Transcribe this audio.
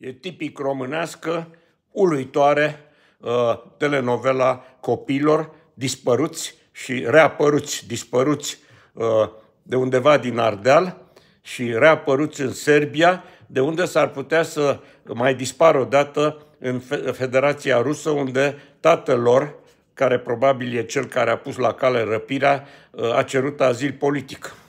E tipic românească, uluitoare, uh, telenovela copilor dispăruți și reapăruți, dispăruți uh, de undeva din Ardeal și reapăruți în Serbia, de unde s-ar putea să mai dispară odată în Federația Rusă, unde tatăl lor, care probabil e cel care a pus la cale răpirea, uh, a cerut azil politic.